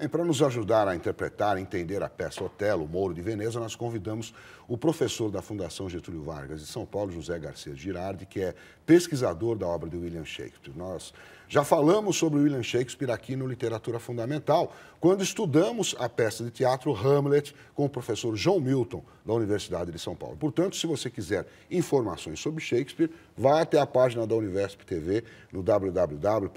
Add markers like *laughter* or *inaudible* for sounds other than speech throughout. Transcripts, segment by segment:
E para nos ajudar a interpretar entender a peça Otelo, Mouro de Veneza, nós convidamos o professor da Fundação Getúlio Vargas de São Paulo, José Garcia Girardi, que é pesquisador da obra de William Shakespeare. Nós já falamos sobre William Shakespeare aqui no Literatura Fundamental, quando estudamos a peça de teatro Hamlet com o professor John Milton, da Universidade de São Paulo. Portanto, se você quiser informações sobre Shakespeare, vá até a página da Univesp TV no www.univesp.tv.br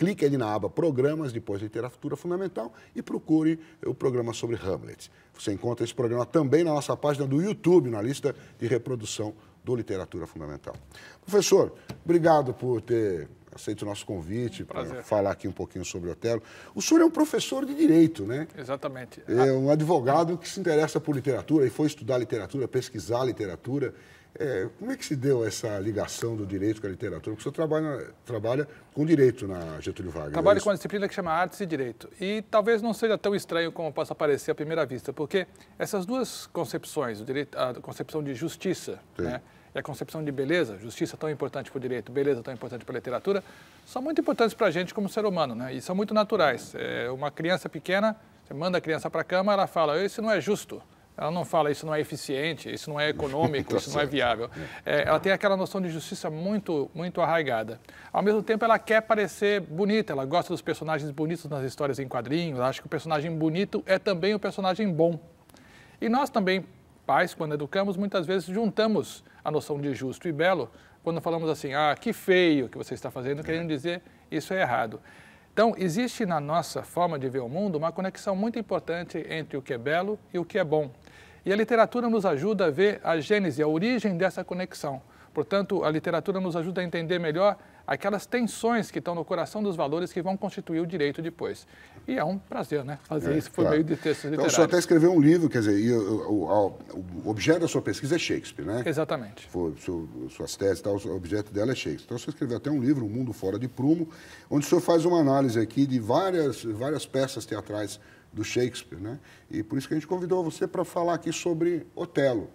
clique ali na aba Programas, depois Literatura Fundamental e procure o programa sobre Hamlet. Você encontra esse programa também na nossa página do YouTube, na lista de reprodução do Literatura Fundamental. Professor, obrigado por ter aceito o nosso convite para falar aqui um pouquinho sobre Otelo. O senhor é um professor de direito, né? Exatamente. É um advogado que se interessa por literatura e foi estudar literatura, pesquisar literatura. É, como é que se deu essa ligação do direito com a literatura? Porque o senhor trabalha, trabalha com direito na Getúlio Vargas. Trabalho é com uma disciplina que chama Artes e Direito. E talvez não seja tão estranho como possa parecer à primeira vista, porque essas duas concepções, direito, a concepção de justiça né, e a concepção de beleza, justiça tão importante para o direito, beleza tão importante para a literatura, são muito importantes para a gente como ser humano né, e são muito naturais. É, uma criança pequena, você manda a criança para a cama, ela fala, isso não é justo. Ela não fala isso não é eficiente, isso não é econômico, *laughs* tá isso não é viável. É, ela tem aquela noção de justiça muito, muito arraigada. Ao mesmo tempo, ela quer parecer bonita, ela gosta dos personagens bonitos nas histórias em quadrinhos, ela acha que o personagem bonito é também o personagem bom. E nós também, pais, quando educamos, muitas vezes juntamos a noção de justo e belo quando falamos assim, ah, que feio que você está fazendo, querendo dizer isso é errado. Então, existe na nossa forma de ver o mundo uma conexão muito importante entre o que é belo e o que é bom. E a literatura nos ajuda a ver a gênese, a origem dessa conexão. Portanto, a literatura nos ajuda a entender melhor aquelas tensões que estão no coração dos valores que vão constituir o direito depois. E é um prazer, né? Fazer é, isso por claro. meio de textos literários. Então, o senhor até escreveu um livro, quer dizer, uh, uh, o, o, o, objeto da sua pesquisa é Shakespeare, né? Exatamente. Foi, suas teses e tal, o objeto dela é Shakespeare. Então, o senhor escreveu até um livro, O Mundo Fora de Prumo, onde o senhor faz uma análise aqui de várias, várias peças teatrais do Shakespeare. Né? E por isso que a gente convidou você para falar aqui sobre Otelo.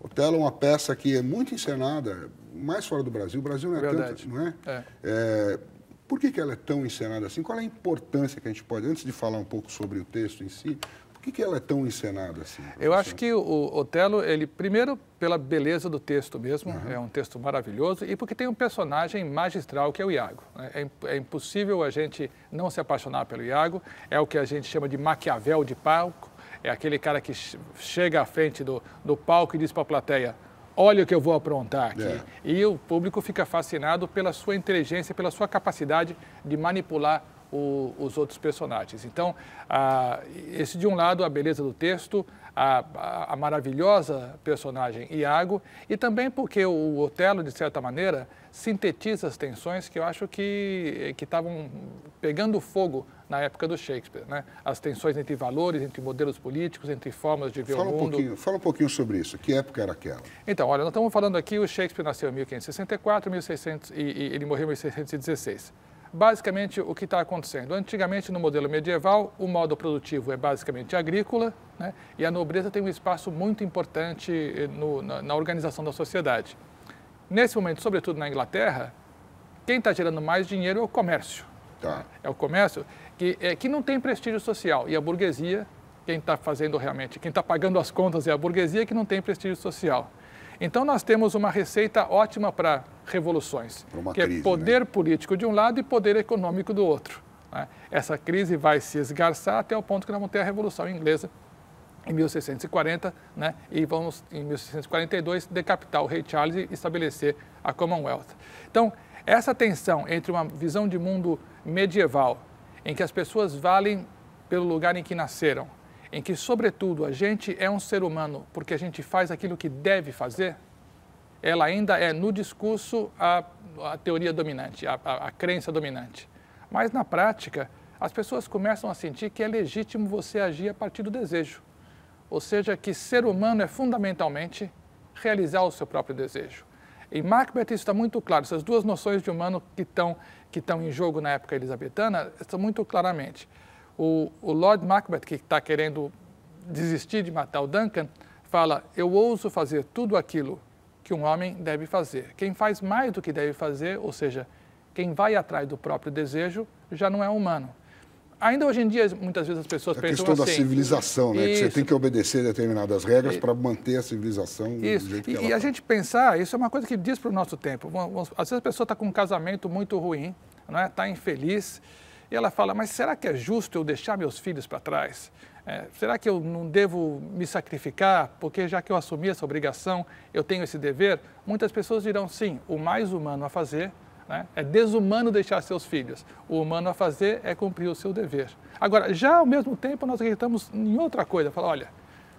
Otelo é uma peça que é muito encenada, mais fora do Brasil. O Brasil não é Verdade. tanto, não é? É. é? Por que, que ela é tão encenada assim? Qual é a importância que a gente pode, antes de falar um pouco sobre o texto em si, que, que ela é tão encenada assim? Professor? Eu acho que o Otelo, ele primeiro pela beleza do texto mesmo, uhum. é um texto maravilhoso, e porque tem um personagem magistral que é o Iago. Né? É, é, impossível a gente não se apaixonar pelo Iago, é o que a gente chama de Maquiavel de palco, é aquele cara que chega à frente do, do palco e diz para a plateia, olha o que eu vou aprontar aqui. É. E o público fica fascinado pela sua inteligência, pela sua capacidade de manipular o, os outros personagens. Então, esse de um lado, a beleza do texto, a, a, a, maravilhosa personagem Iago, e também porque o Otelo, de certa maneira, sintetiza as tensões que eu acho que estavam pegando fogo na época do Shakespeare. Né? As tensões entre valores, entre modelos políticos, entre formas de ver fala o mundo. Um pouquinho, fala um pouquinho sobre isso. Que época era aquela? Então, olha, nós estamos falando aqui, o Shakespeare nasceu em 1564 1600, e, e ele morreu em 1616 basicamente o que está acontecendo. Antigamente, no modelo medieval, o modo produtivo é basicamente agrícola né? e a nobreza tem um espaço muito importante eh, no, na, na organização da sociedade. Nesse momento, sobretudo na Inglaterra, quem está gerando mais dinheiro é o comércio. Tá. É o comércio que, é, que não tem prestígio social. E a burguesia, quem está fazendo realmente, quem está pagando as contas é a burguesia que não tem prestígio social. Então nós temos uma receita ótima para revoluções, que é crise, é poder né? político de um lado e poder econômico do outro. Né? Essa crise vai se esgarçar até o ponto que nós vamos ter a Revolução Inglesa em 1640, né? e vamos, em 1642, decapitar o rei Charles e estabelecer a Commonwealth. Então, essa tensão entre uma visão de mundo medieval, em que as pessoas valem pelo lugar em que nasceram, em que, sobretudo, a gente é um ser humano porque a gente faz aquilo que deve fazer, ela ainda é, no discurso, a, a teoria dominante, a, a, a crença dominante. Mas, na prática, as pessoas começam a sentir que é legítimo você agir a partir do desejo. Ou seja, que ser humano é fundamentalmente realizar o seu próprio desejo. Em Macbeth isso está muito claro, essas duas noções de humano que estão, que estão em jogo na época elisabetana estão muito claramente. O, o Lord Macbeth, que está querendo desistir de matar o Duncan, fala: Eu ouso fazer tudo aquilo que um homem deve fazer. Quem faz mais do que deve fazer, ou seja, quem vai atrás do próprio desejo, já não é humano. Ainda hoje em dia, muitas vezes as pessoas a pensam assim. A questão da assim, civilização, né? Que você tem que obedecer determinadas regras para manter a civilização isso. do jeito que e, ela E a tá. gente pensar, isso é uma coisa que diz para o nosso tempo. Às vezes a pessoa está com um casamento muito ruim, está é? Tá infeliz, e ela fala: Mas será que é justo eu deixar meus filhos para trás? É, será que eu não devo me sacrificar? Porque já que eu assumi essa obrigação, eu tenho esse dever? Muitas pessoas dirão: sim, o mais humano a fazer né, é desumano deixar seus filhos. O humano a fazer é cumprir o seu dever. Agora, já ao mesmo tempo, nós acreditamos em outra coisa: falar, olha,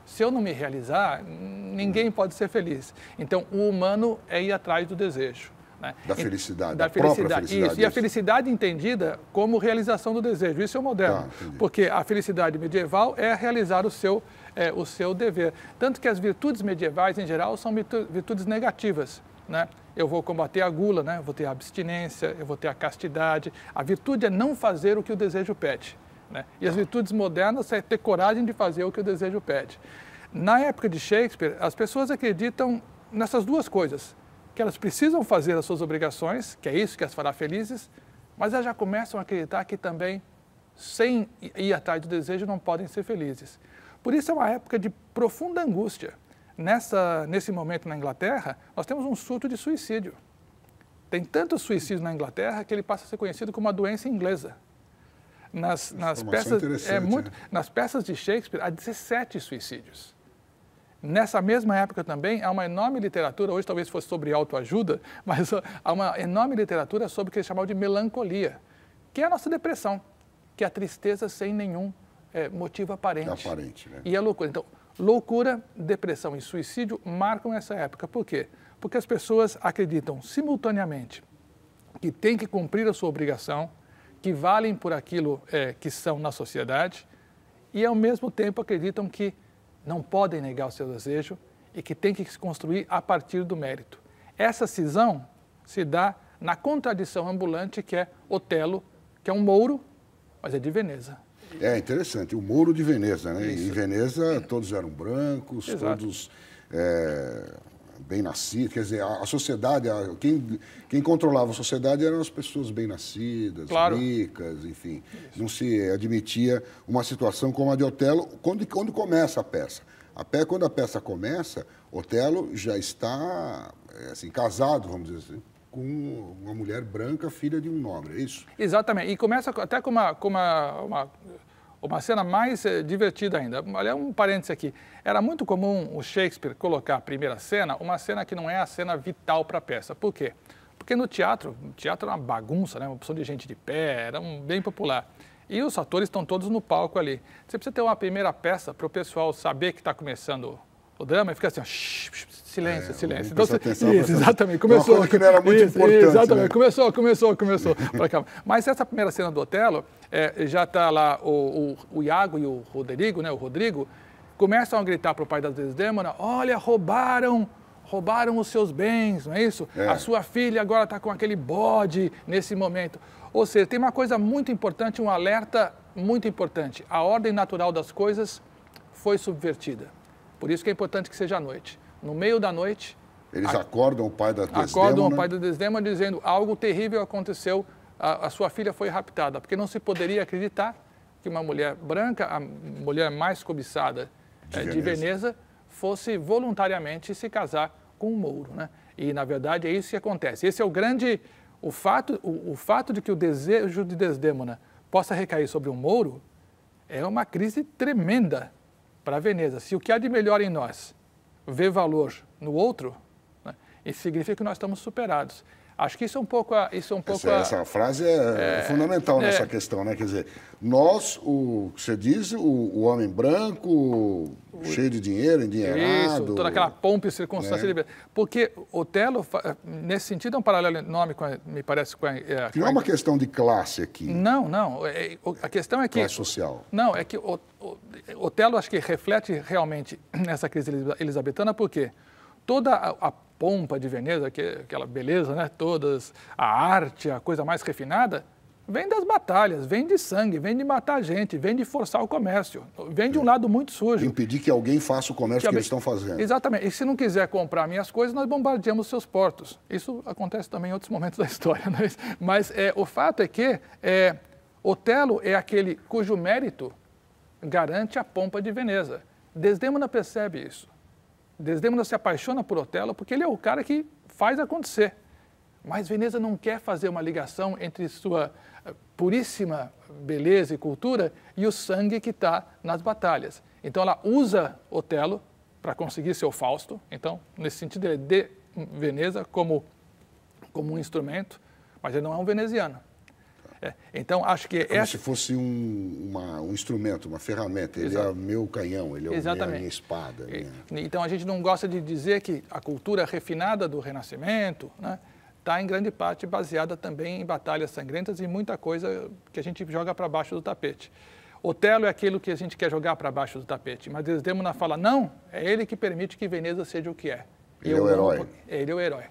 se eu não me realizar, ninguém pode ser feliz. Então, o humano é ir atrás do desejo. Né? Da felicidade, da, da felicidade. felicidade. Isso. E a felicidade entendida como realização do desejo. Isso é o moderno. Tá, porque a felicidade medieval é realizar o seu, é, o seu dever. Tanto que as virtudes medievais, em geral, são virtudes negativas. Né? Eu vou combater a gula, né? eu vou ter a abstinência, eu vou ter a castidade. A virtude é não fazer o que o desejo pede. Né? E as tá. virtudes modernas é ter coragem de fazer o que o desejo pede. Na época de Shakespeare, as pessoas acreditam nessas duas coisas que elas precisam fazer as suas obrigações, que é isso que as fará felizes, mas elas já começam a acreditar que também, sem ir atrás do desejo, não podem ser felizes. Por isso é uma época de profunda angústia. Nessa, nesse momento na Inglaterra, nós temos um surto de suicídio. Tem tanto suicídio na Inglaterra que ele passa a ser conhecido como a doença inglesa. Nas, nas peças, é muito, né? nas peças de Shakespeare, há 17 suicídios. Nessa mesma época também há uma enorme literatura, hoje talvez fosse sobre autoajuda, *laughs* mas ah, há uma enorme literatura sobre o que eles chamavam de melancolia, que é a nossa depressão, que é a tristeza sem nenhum é, motivo aparente. aparente né? E a é loucura. Então, loucura, depressão e suicídio marcam essa época. Por quê? Porque as pessoas acreditam simultaneamente que têm que cumprir a sua obrigação, que valem por aquilo é, que são na sociedade, e ao mesmo tempo acreditam que não podem negar o seu desejo e que tem que se construir a partir do mérito. Essa cisão se dá na contradição ambulante que é Otelo, que é um mouro, mas é de Veneza. É interessante, o mouro de Veneza, né? Isso. Em Veneza todos eram brancos, Exato. todos é, bem nascidos, quer dizer, a, a sociedade, a, quem, quem controlava a sociedade eram as pessoas bem nascidas, claro. ricas, enfim. Isso. Não se admitia uma situação como a de Otelo quando, quando começa a peça. A pé, quando a peça começa, Otelo já está é, assim, casado, vamos dizer assim, com uma mulher branca, filha de um nobre, é isso? Exatamente. E começa até com uma, com uma, uma uma cena mais é, divertida ainda. Olha, um parêntese aqui. Era muito comum o Shakespeare colocar a primeira cena, uma cena que não é a cena vital para a peça. Por quê? Porque no teatro, o teatro era é uma bagunça, né? uma opção de gente de pé, era um, bem popular. E os atores estão todos no palco ali. Você precisa ter uma primeira peça para o pessoal saber que está começando o drama e fica assim, ó, silêncio, é, silêncio. Então, isso, exatamente, começou. Uma que não era muito isso, importante. Né? Exatamente, né? começou, começou, começou. Mas essa primeira cena do Otelo, é, já está lá o, o, o, Iago e o Rodrigo, né, o Rodrigo, começam a gritar para o pai da Desdemona, olha, roubaram roubaram os seus bens, não é isso? É. A sua filha agora está com aquele bode nesse momento. Ou seja, tem uma coisa muito importante, um alerta muito importante. A ordem natural das coisas foi subvertida. Por isso que é importante que seja à noite. No meio da noite. Eles a... acordam o pai da Desdemona? Acordam o pai da Desdemona dizendo algo terrível aconteceu, a, a sua filha foi raptada, porque não se poderia acreditar que uma mulher branca, a mulher mais cobiçada de, é, Veneza. de Veneza, fosse voluntariamente se casar com um mouro, né? E na verdade é isso que acontece. Esse é o grande o fato, o, o, fato de que o desejo de Desdemona possa recair sobre um mouro é uma crise tremenda para Veneza. Se o que há de melhor em nós vê valor no outro, né, isso significa que nós estamos superados. Acho que isso é um pouco. A, isso é um pouco essa, a, essa frase é, é fundamental é, nessa questão, né? Quer dizer, nós, o que você diz, o, o homem branco, o, cheio de dinheiro, endinheirado. Isso, toda aquela pompa e circunstância. Né? Porque Otelo, nesse sentido, é um paralelo enorme, com a, me parece, com a. É, não é uma questão de classe aqui. Não, não. É, é, a questão é que. Classe social. Não, é que Otelo acho que reflete realmente *clears throat* nessa crise elisabetana, porque toda a, a pompa de Veneza, que, aquela beleza, né? Todas, a arte, a coisa mais refinada, vem das batalhas, vem de sangue, vem de matar gente, vem de forçar o comércio, vem de um é. lado muito sujo. Impedir que alguém faça o comércio que, que eles estão fazendo. Exatamente. E se não quiser comprar minhas coisas, nós bombardeamos seus portos. Isso acontece também em outros momentos *laughs* da história. Né? Mas é, o fato é que é, Otelo é aquele cujo mérito garante a pompa de Veneza. Desdemona percebe isso. Desdemona se apaixona por Otelo porque ele é o cara que faz acontecer. Mas Veneza não quer fazer uma ligação entre sua eh, puríssima beleza e cultura e o sangue que está nas batalhas. Então ela usa Otelo para conseguir seu Fausto. Então, nesse sentido, ele é de Veneza como, como um instrumento, mas ele não é um veneziano. É. Então, acho que... É como essa... se fosse um, uma, um instrumento, uma ferramenta. Ele Exato. é o meu canhão, ele é, é Exatamente. a minha espada. Minha... Então, a gente não gosta de dizer que a cultura refinada do Renascimento está, né, tá em grande parte, baseada também em batalhas sangrentas e muita coisa que a gente joga para baixo do tapete. Otelo é aquilo que a gente quer jogar para baixo do tapete, mas Desdemona fala, não, é ele que permite que Veneza seja o que é. Ele Eu é o herói. Não... Ele é o herói.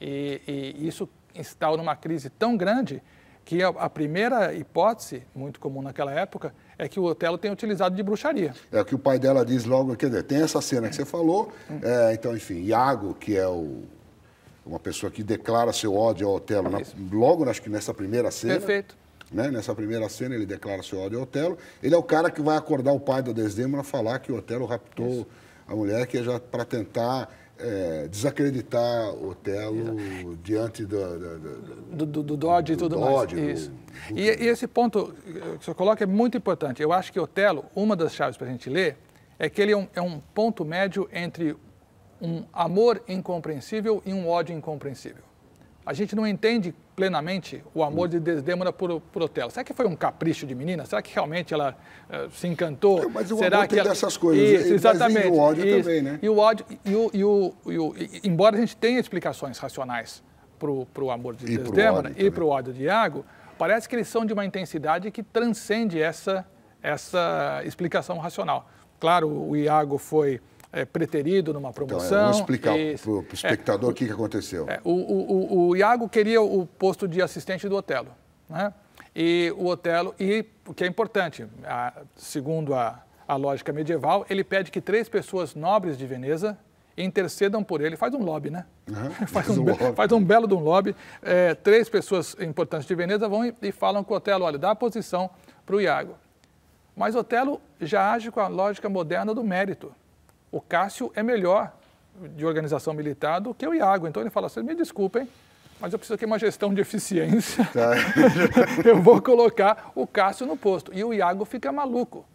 E, e isso instaura uma crise tão grande que a, primeira hipótese, muito comum naquela época, é que o Otelo tenha utilizado de bruxaria. É o que o pai dela diz logo, quer dizer, tem essa cena que você falou, hum. é, então, enfim, Iago, que é o, uma pessoa que declara seu ódio ao Otelo, na, logo, acho que nessa primeira cena. Perfeito. Né? Nessa primeira cena, ele declara seu ódio ao Otelo. Ele é o cara que vai acordar o pai da Desdemona falar que o Otelo raptou Isso. a mulher, que é já para tentar é, desacreditar Otelo Exato. É. diante do, do, do, do, do Dodge e tudo Dodge, mais. Isso. E, e, esse ponto que você coloca é muito importante. Eu acho que Otelo, uma das chaves para a gente ler, é que ele é um, é um ponto médio entre um amor incompreensível e um ódio incompreensível. A gente não entende plenamente o amor de Desdemona por, por Otelo. Será que foi um capricho de menina? Será que realmente ela uh, se encantou? É, mas o Será amor que tem ela... dessas coisas. Isso, exatamente. e o ódio isso. também, né? E o ódio, e o, e o, e o e, embora a gente tenha explicações racionais para o amor de Desdemona e para o ódio de Iago, parece que eles são de uma intensidade que transcende essa, essa explicação racional. Claro, o Iago foi é, preterido numa então, é, promoção. Então, vamos explicar para o é, espectador é, o que, que aconteceu. É, o, o, o, Iago queria o posto de assistente do Otelo. Né? E o Otelo, e o que é importante, a, segundo a, a lógica medieval, ele pede que três pessoas nobres de Veneza intercedam por ele. Faz um lobby, né? Uhum, *laughs* faz, faz, um, um lobby. faz um belo de um lobby. É, três pessoas importantes de Veneza vão e, e falam com o Otelo, olha, dá a posição para o Iago. Mas Otelo já age com a lógica moderna do mérito o Cássio é melhor de organização militar do que o Iago. Então ele fala assim, me desculpem, mas eu preciso ter uma gestão de eficiência. *laughs* Tá. *laughs* eu vou colocar o Cássio no posto. E o Iago fica maluco.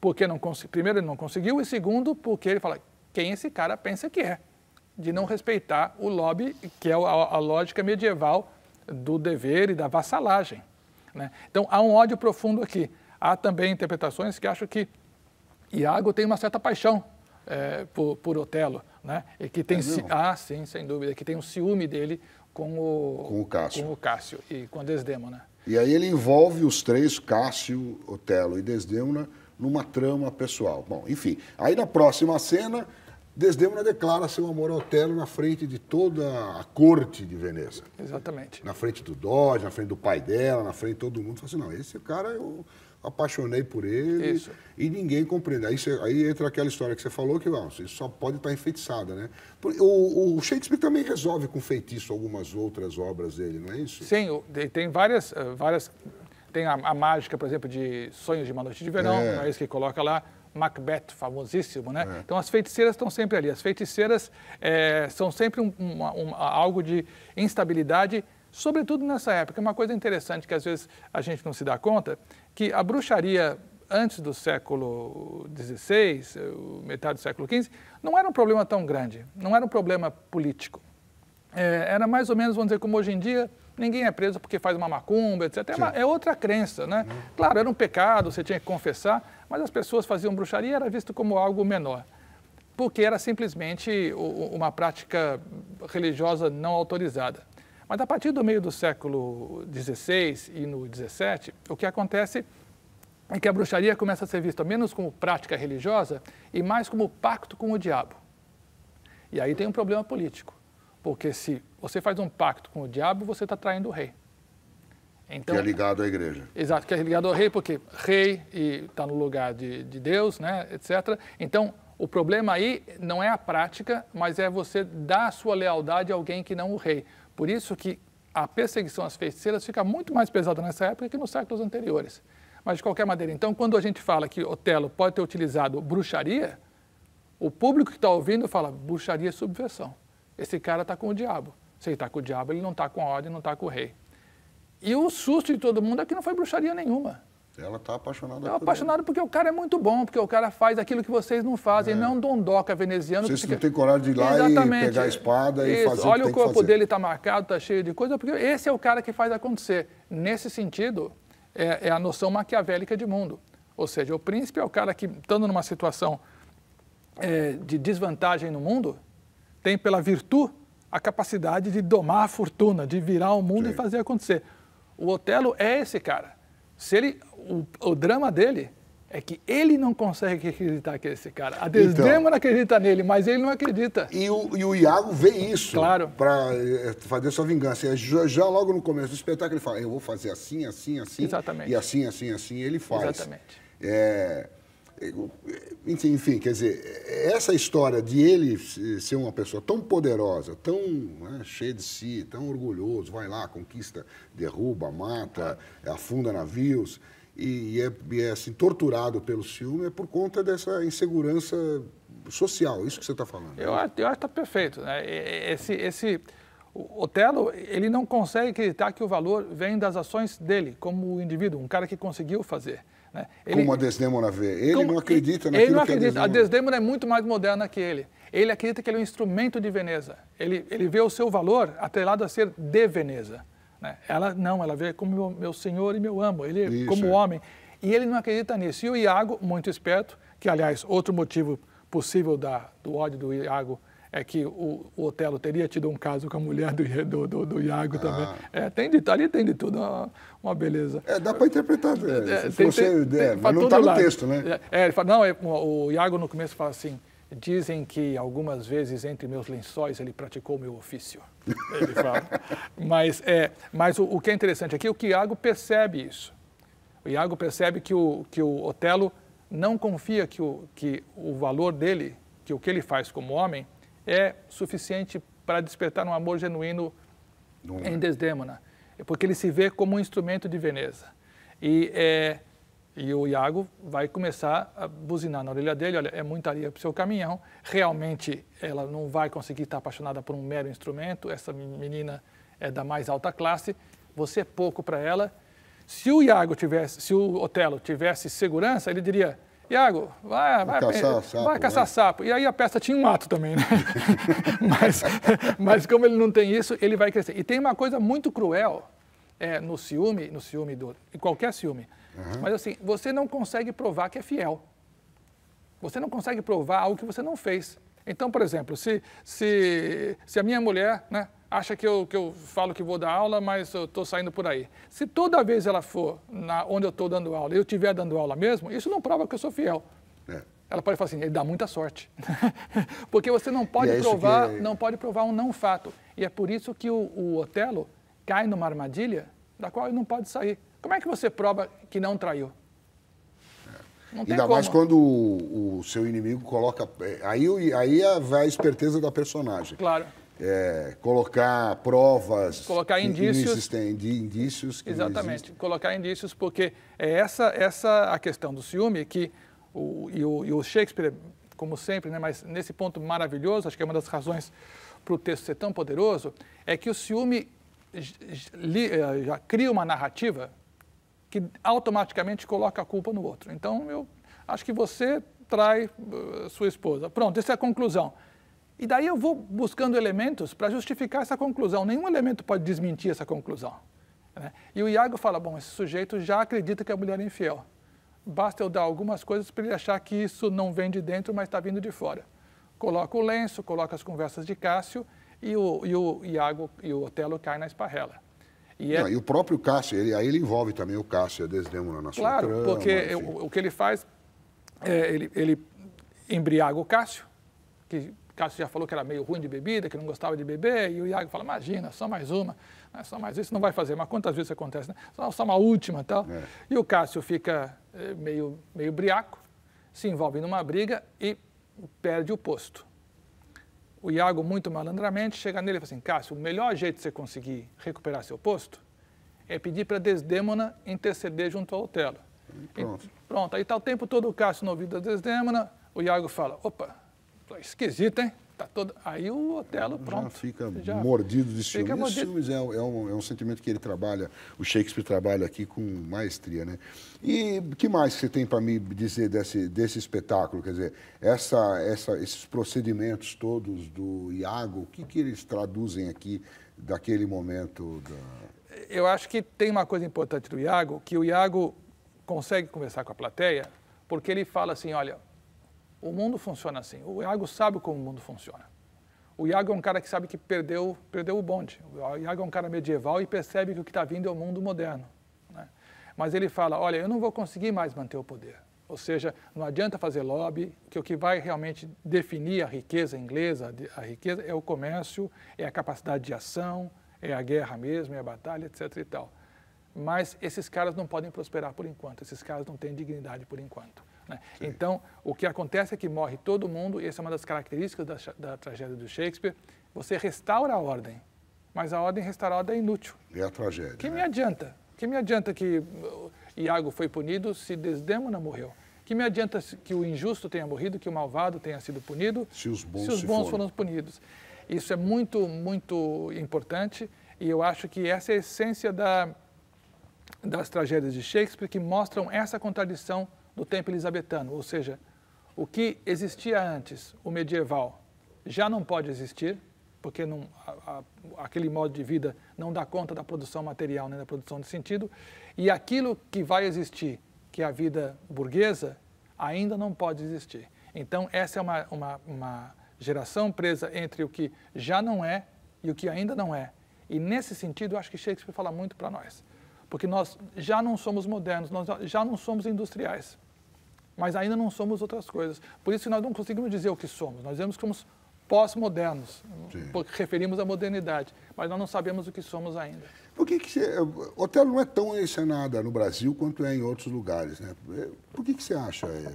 Porque não primeiro ele não conseguiu, e segundo, porque ele fala, quem esse cara pensa que é? De não respeitar o lobby, que é a, a lógica medieval do dever e da vassalagem. Né? Então há um ódio profundo aqui. Há também interpretações que acham que Iago tem uma certa paixão é, por, por, Otelo, né? E que tem, é ah, sim, sem dúvida, que tem um ciúme dele com o, com o, Cássio. Com o Cássio e com a Desdemona. Né? E aí ele envolve os três, Cássio, Otelo e Desdemona, né, numa trama pessoal. Bom, enfim, aí na próxima cena, Desdemona né, declara seu amor a Otelo na frente de toda a corte de Veneza. Exatamente. Na frente do Dodge, na frente do pai dela, na frente de todo mundo. Fala assim, não, esse cara é o apaixonei por ele isso. e ninguém compreende. Aí, você, aí, entra aquela história que você falou que não, isso só pode estar enfeitiçada, né? O, o, Shakespeare também resolve com feitiço algumas outras obras dele, não é isso? Sim, tem várias, eh, várias tem a, a mágica, por exemplo, de Sonhos de uma Noite de Verão, é, é isso que coloca lá. Macbeth, famosíssimo, né? É. Então as feiticeiras estão sempre ali. As feiticeiras é, são sempre um, algo de instabilidade sobretudo nessa época. É uma coisa interessante que às vezes a gente não se dá conta, que a bruxaria antes do século XVI, metade do século XV, não era um problema tão grande, não era um problema político. É, era mais ou menos, vamos dizer, como hoje em dia, ninguém é preso porque faz uma macumba, etc. É, é outra crença, né? Uhum. Claro, era um pecado, você tinha que confessar, mas as pessoas faziam bruxaria e era visto como algo menor, porque era simplesmente uma prática religiosa não autorizada. Mas a partir do meio do século XVI e no XVII, o que acontece é que a bruxaria começa a ser vista menos como prática religiosa e mais como pacto com o diabo. E aí tem um problema político, porque se você faz um pacto com o diabo, você está traindo o rei. Então, que é ligado à igreja. Exato, que é ligado ao rei, porque rei e está no lugar de, de Deus, né, etc. Então, o problema aí não é a prática, mas é você dar a sua lealdade a alguém que não o rei. Por isso que a perseguição às feiticeiras fica muito mais pesada nessa época que nos séculos anteriores. Mas, de qualquer maneira, então, quando a gente fala que Otelo pode ter utilizado bruxaria, o público que está ouvindo fala bruxaria é subversão. Esse cara está com o diabo. Se ele está com o diabo, ele não está com a ordem, não está com o rei. E o susto de todo mundo é que não foi bruxaria nenhuma. Ela está apaixonada Ela por apaixonada porque o cara é muito bom, porque o cara faz aquilo que vocês não fazem, é. não dondoca veneziano. Vocês não têm coragem de ir lá Exatamente. e pegar a espada Isso. e fazer Olha o, que o corpo dele está marcado, está cheio de coisa, porque esse é o cara que faz acontecer. Nesse sentido, é, é a noção maquiavélica de mundo. Ou seja, o príncipe é o cara que, estando numa situação é, de desvantagem no mundo, tem pela virtude a capacidade de domar a fortuna, de virar o mundo Sim. e fazer acontecer. O Otelo é esse cara. Se ele, o, o drama dele é que ele não consegue acreditar que é esse cara. A Desdemona então, acredita nele, mas ele não acredita. E o, e o Iago vê isso claro. para eh, fazer sua vingança. E já, já, logo no começo do espetáculo ele fala, eu vou fazer assim, assim, assim. Exatamente. E assim, assim, assim, ele faz. Exatamente. É... Enfim, enfim, quer dizer, essa história de ele ser uma pessoa tão poderosa, tão né, cheia de si, tão orgulhoso, vai lá, conquista, derruba, mata, afunda navios, e é, e é assim, torturado pelo ciúme, é por conta dessa insegurança social, isso que você está falando. Né? Eu, eu acho que está perfeito. Né? Esse, esse, o Otelo, ele não consegue acreditar que o valor vem das ações dele, como indivíduo, um cara que conseguiu fazer. Né? Ele, como a Desdemona vê. Ele como, não acredita naquilo ele não é acredita. que a Desdemona... A Desdemona é muito mais moderna que ele. Ele acredita que ele é um instrumento de Veneza. Ele, ele vê o seu valor atrelado a ser de Veneza. Né? Ela não, ela vê como meu, meu senhor e meu amo, ele é Isso, como é. homem. E ele não acredita nisso. E o Iago, muito esperto, que aliás, outro motivo possível da, do ódio do Iago é que o, o Otelo teria tido um caso com a mulher do, do, do, do Iago ah. também. É, tem de, ali tem de tudo, uma, uma beleza. É, dá para interpretar, é, é se tem, você, tem, é, mas não está no texto, né? É, é, ele fala, não, é, o Iago no começo fala assim, Dizem que algumas vezes entre meus lençóis ele praticou meu ofício. Ele fala. *laughs* mas é, mas o, o, que é interessante aqui é que o Iago percebe isso. O Iago percebe que o, que o Otelo não confia que o, que o valor dele, que o que ele faz como homem, é suficiente para despertar um amor genuíno Não. É. em Desdemona, né? é porque ele se vê como um instrumento de Veneza. E, é, e o Iago vai começar a buzinar na orelha dele, olha, é muita areia para o seu caminhão, realmente ela não vai conseguir estar tá apaixonada por um mero instrumento, essa menina é da mais alta classe, você é pouco para ela. Se o Iago tivesse, se o Otelo tivesse segurança, ele diria, Iago, vai, vai, vai caçar, sapo, vai né? caçar né? sapo. E aí a peça tinha um mato também, né? *laughs* mas, *laughs* mas como ele não tem isso, ele vai crescer. E tem uma coisa muito cruel é, no ciúme, no ciúme do, em qualquer ciúme. Uhum. Mas assim, você não consegue provar que é fiel. Você não consegue provar algo que você não fez. Então, por exemplo, se, se, se a minha mulher, né, acha que eu, que eu falo que vou dar aula, mas eu estou saindo por aí. Se toda vez ela for na, onde eu estou dando aula, eu estiver dando aula mesmo, isso não prova que eu sou fiel. É. Ela pode falar assim, ele dá muita sorte. *laughs* Porque você não pode, é provar, é... não pode provar um não fato. E é por isso que o, o Otelo cai numa armadilha da qual ele não pode sair. Como é que você prova que não traiu? É. Não Ainda como. mais quando o, o, seu inimigo coloca. É, aí, aí é vai a esperteza da personagem. Claro é, colocar provas colocar indícios que indícios que exatamente colocar indícios porque é essa essa a questão do ciúme que o, e, o, e o Shakespeare como sempre né mas nesse ponto maravilhoso acho que é uma das razões para o texto ser tão poderoso é que o ciúme eh, já cria uma narrativa que automaticamente coloca a culpa no outro então eu acho que você trai eh, sua esposa pronto essa é a conclusão e daí eu vou buscando elementos para justificar essa conclusão. Nenhum elemento pode desmentir essa conclusão. Né? E o Iago fala: bom, esse sujeito já acredita que a mulher é infiel. Basta eu dar algumas coisas para ele achar que isso não vem de dentro, mas está vindo de fora. Coloca o lenço, coloca as conversas de Cássio e o, e o Iago e o Otelo caem na esparrela. E, é... não, e, o próprio Cássio, ele, aí ele envolve também o Cássio, a é Desdemona na sua Claro, trama, porque o, que ele faz, é, ele, ele embriaga o Cássio, que Cássio já falou que era meio ruim de bebida, que não gostava de beber, e o Iago fala, imagina, só mais uma, né? só mais isso não vai fazer, mas quantas vezes acontece, né? só, só uma última e tal. É. E o Cássio fica eh, meio, meio briaco, se envolve numa briga e perde o posto. O Iago, muito malandramente, chega nele e fala assim, Cássio, o melhor jeito de você conseguir recuperar seu posto é pedir para a Desdemona interceder junto ao Otelo. pronto. E, pronto, aí está o tempo todo o Cássio no ouvido da Desdemona. o Iago fala, opa, esquisito, hein? Tá todo... Aí o Otelo, pronto. Já fica já mordido de Fica Mordido. Esses filmes é, é, um, é um sentimento que ele trabalha, o Shakespeare trabalha aqui com maestria, né? E que mais você tem para me dizer desse, desse espetáculo? Quer dizer, essa, essa, esses procedimentos todos do Iago, o que, que eles traduzem aqui daquele momento? Da... Eu acho que tem uma coisa importante do Iago, que o Iago consegue conversar com a plateia, porque ele fala assim, olha, o mundo funciona assim. O Iago sabe como o mundo funciona. O Iago é um cara que sabe que perdeu, perdeu o bonde. O Iago é um cara medieval e percebe que o que está vindo é o mundo moderno. Né? Mas ele fala: olha, eu não vou conseguir mais manter o poder. Ou seja, não adianta fazer lobby, que o que vai realmente definir a riqueza inglesa, a riqueza é o comércio, é a capacidade de ação, é a guerra mesmo, é a batalha, etc. e tal. Mas esses caras não podem prosperar por enquanto, esses caras não têm dignidade por enquanto. Né? Então, o que acontece é que morre todo mundo, e essa é uma das características da, da tragédia do Shakespeare. Você restaura a ordem, mas a ordem restaurada é inútil. É a tragédia. Que né? me adianta? Que me adianta que uh, Iago foi punido se Desdemona morreu? Que me adianta que o injusto tenha morrido, que o malvado tenha sido punido, se os bons, se os bons se foram punidos? Isso é muito, muito importante e eu acho que essa é a essência da, das tragédias de Shakespeare que mostram essa contradição do tempo elizabetano, ou seja, o que existia antes, o medieval, já não pode existir, porque não, a, a, aquele modo de vida não dá conta da produção material nem da produção de sentido, e aquilo que vai existir, que é a vida burguesa, ainda não pode existir. Então, essa é uma, uma, uma geração presa entre o que já não é e o que ainda não é. E nesse sentido, acho que Shakespeare fala muito para nós porque nós já não somos modernos, nós já não somos industriais, mas ainda não somos outras coisas. Por isso que nós não conseguimos dizer o que somos, nós dizemos que somos pós-modernos, porque referimos à modernidade, mas nós não sabemos o que somos ainda. Por que, que você, é, hotel não é tão encenada no Brasil quanto é em outros lugares, né? É, por que, que você acha é,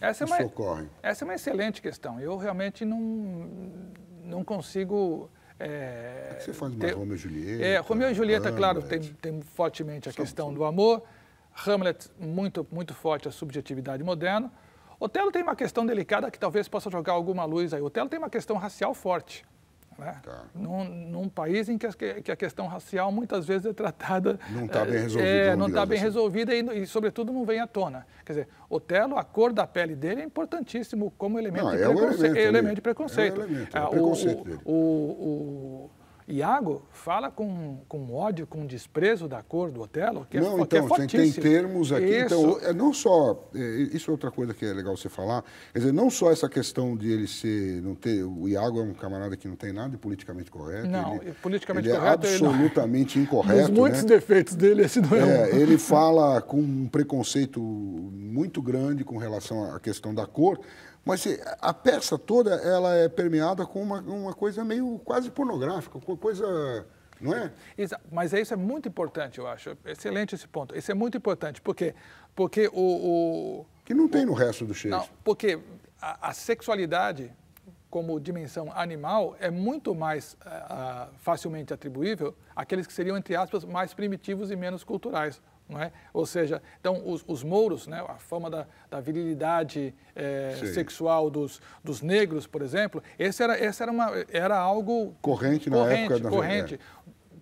essa que é uma, isso ocorre? Essa é uma excelente questão. Eu realmente não, não consigo é, é, que você é fala de ter, Romeu e Julieta. É, Romeu e Julieta, Hamlet. claro, tem, tem fortemente a questão do amor. Hamlet, muito, muito forte a subjetividade moderna. Otelo tem uma questão delicada que talvez possa jogar alguma luz aí. Otelo tem uma questão racial forte. Né? Tá. Num, num, país em que a, que a, questão racial muitas vezes é tratada. Não está bem eh, resolvida. É, não está bem assim. resolvida e, e, sobretudo, não vem à tona. Quer dizer, Otelo, a cor da pele dele é importantíssimo como elemento, não, de, é preconce... elemento, elemento de preconceito. É o elemento, é o, o, o, o Iago fala com, com ódio, com desprezo da cor do Otelo, que é não, é, então, que é tem, termos aqui. Então, isso. Então, é não só. É, isso é outra coisa que é legal você falar. Quer dizer, não só essa questão de ele ser. Não ter, o Iago é um camarada que não tem nada de politicamente correto. Não, ele, politicamente ele é correto. É absolutamente ele não... *laughs* incorreto. Dos muitos né? defeitos dele, esse não é, é um. Ele fala *laughs* com um preconceito muito grande com relação à questão da cor mas a peça toda ela é permeada com uma, uma coisa meio quase pornográfica, com coisa. Não é? Mas é, isso é muito importante, eu acho. Excelente esse ponto. Isso é muito importante, porque, porque o, o Que não tem o, no resto do Shakespeare. Não, porque a, a, sexualidade, como dimensão animal, é muito mais uh, facilmente atribuível àqueles que seriam, entre aspas, mais primitivos e menos culturais. É? Ou seja, então os, os mouros, né, a fama da, da virilidade é, sexual dos, dos negros, por exemplo, esse era, esse era, uma, era algo corrente, corrente na época. Corrente. Na corrente.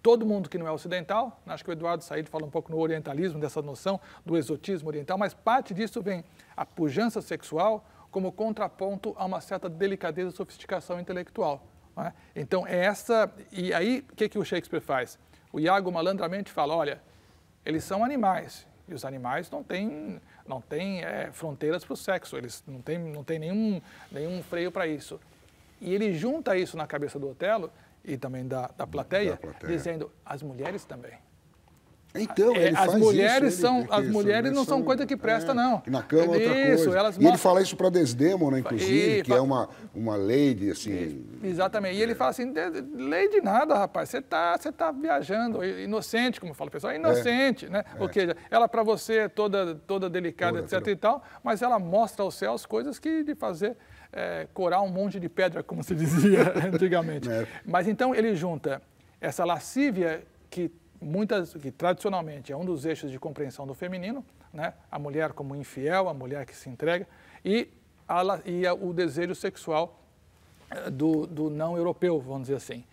Todo mundo que não é ocidental, acho que o Eduardo Said fala um pouco no orientalismo, dessa noção do exotismo oriental, mas parte disso vem a pujança sexual como contraponto a uma certa delicadeza e sofisticação intelectual. É? Então, é essa. E aí, o que, que o Shakespeare faz? O Iago malandramente fala: olha, eles são animais. E os animais não têm, não têm é, fronteiras para o sexo, eles não têm, não têm nenhum, nenhum freio para isso. E ele junta isso na cabeça do Otelo e também da, da, plateia, da plateia, dizendo as mulheres também. Então, é, ele as faz mulheres isso, são, as mulheres não são coisa que presta, é, não. Na cama, é isso, outra coisa. Elas mostram... E ele fala isso para Desdemona, inclusive, e, que é uma, uma lady, assim... E, exatamente. E ele é. fala assim, lei de nada, rapaz. Você tá, você tá viajando. Inocente, como fala o pessoal. Inocente, é, né? É. Ou seja, ela para você é toda, toda delicada, toda, etc e tal, mas ela mostra aos céus coisas que de fazer... corar um monte de pedra, como se dizia *laughs* antigamente. Mas então ele junta essa lascívia que muitas que tradicionalmente é um dos eixos de compreensão do feminino, né? a mulher como infiel, a mulher que se entrega e, ela e a, o desejo sexual eh, do, do, não europeu, vamos dizer assim.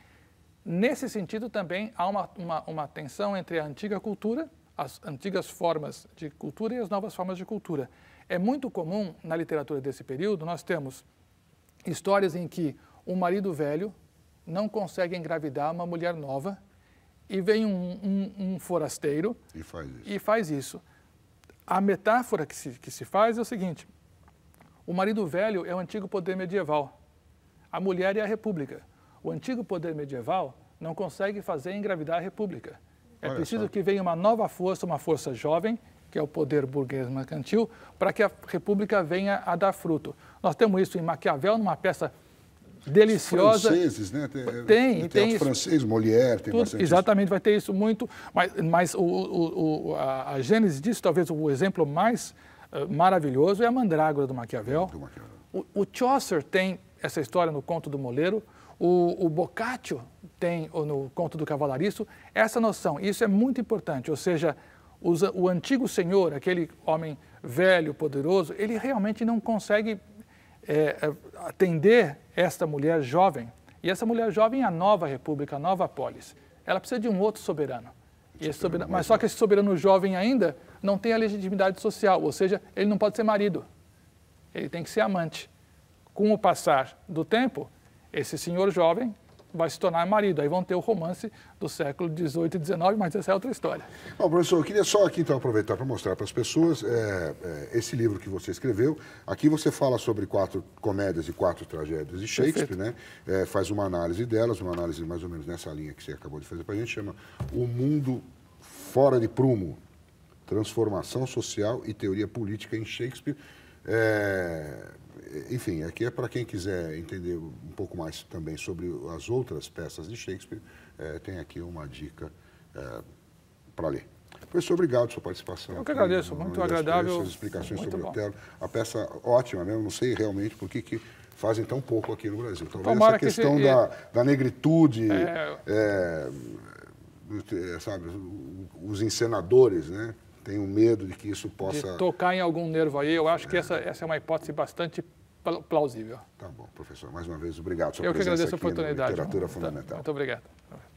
Nesse sentido também há uma, uma, uma tensão entre a antiga cultura, as antigas formas de cultura e as novas formas de cultura. É muito comum na literatura desse período nós temos histórias em que um marido velho não consegue engravidar uma mulher nova e vem um, um, um forasteiro e faz, e faz, isso. A metáfora que se, que se faz é o seguinte: o marido velho é o antigo poder medieval, a mulher é a república. O antigo poder medieval não consegue fazer engravidar a república. É Olha preciso só. que venha uma nova força, uma força jovem, que é o poder burguês mercantil, para que a república venha a dar fruto. Nós temos isso em Maquiavel, numa peça deliciosa. Franceses, né? Tem, é, tem, tem isso. francês, Molière, tem Tudo, bastante. Exatamente, isso. vai ter isso muito. Mas, mas o, o, o a, a, gênese disso, talvez o exemplo mais uh, maravilhoso é a Mandrágora do Maquiavel. Do Maquiavel. O, o, Chaucer tem essa história no Conto do Moleiro, o, o Boccaccio tem no Conto do Cavalariço essa noção. Isso é muito importante, ou seja, os, o antigo senhor, aquele homem velho, poderoso, ele realmente não consegue é, é, atender esta mulher jovem. E essa mulher jovem é a nova república, a nova polis. Ela precisa de um outro soberano. soberano mas só que esse soberano jovem ainda não tem a legitimidade social, ou seja, ele não pode ser marido. Ele tem que ser amante. Com o passar do tempo, esse senhor jovem vai se tornar marido. Aí vão ter o romance do século XVIII e XIX, mas essa é outra história. Bom, professor, eu queria só aqui então aproveitar para mostrar para as pessoas é, é, esse livro que você escreveu. Aqui você fala sobre quatro comédias e quatro tragédias de Shakespeare, Perfeito. né? É, faz uma análise delas, uma análise mais ou menos nessa linha que você acabou de fazer para a gente, chama O Mundo Fora de Prumo, Transformação Social e Teoria Política em Shakespeare. É, enfim, aqui é para quem quiser entender um pouco mais também sobre as outras peças de Shakespeare, é, tem aqui uma dica é, para ler. Professor, obrigado pela sua participação. Eu que agradeço, aqui, muito agradável. Suas explicações muito sobre bom. Otelo. A peça ótima mesmo, não sei realmente por que, que fazem tão pouco aqui no Brasil. Talvez Tomara essa questão que da, da negritude, é... É, é, sabe, os encenadores, né? Tenho medo de que isso possa... De tocar em algum nervo aí. Eu acho é. que essa, essa é uma hipótese bastante plausível. Tá bom, professor. Mais uma vez, obrigado. Sua Eu que agradeço a oportunidade. Literatura tá, Fundamental. muito obrigado.